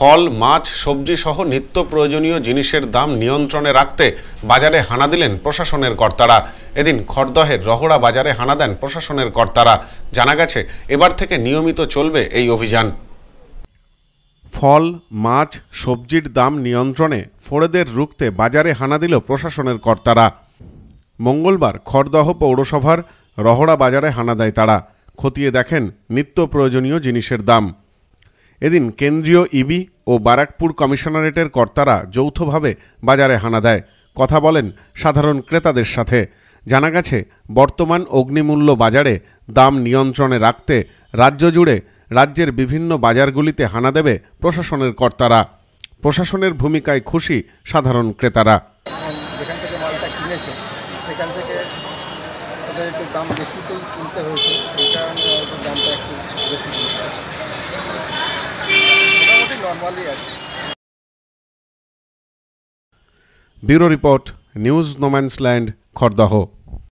ফল মাছ সবজি সহ নিত্য প্রয়োজনীয় জিনিসের দাম নিয়ন্ত্রণে রাখতে বাজারে হানা দিলেন প্রশাসনের কর্তারা এদিন খড়দহের রহড়া বাজারে হানা দেন প্রশাসনের কর্তারা জানা গেছে এবার থেকে নিয়মিত চলবে এই অভিযান ফল মাছ সবজির দাম নিয়ন্ত্রণে ফোড়েদের রুখতে বাজারে হানা দিল প্রশাসনের কর্তারা মঙ্গলবার খড়দহ পৌরসভার রহড়া বাজারে হানা দেয় তারা খতিয়ে দেখেন নিত্য প্রয়োজনীয় জিনিসের দাম এদিন কেন্দ্রীয় ইবি ও বারাকপুর কমিশনারেটের কর্তারা যৌথভাবে বাজারে হানা দেয় কথা বলেন সাধারণ ক্রেতাদের সাথে জানা গেছে বর্তমান অগ্নিমূল্য বাজারে দাম নিয়ন্ত্রণে রাখতে রাজ্য জুড়ে রাজ্যের বিভিন্ন বাজারগুলিতে হানা দেবে প্রশাসনের কর্তারা প্রশাসনের ভূমিকায় খুশি সাধারণ ক্রেতারা দাম বেশিতেই কিনতে হয়েছে নর্মালি আছে ব্যুরো রিপোর্ট নিউজ নোম্যান্সল্যান্ড খড়দাহ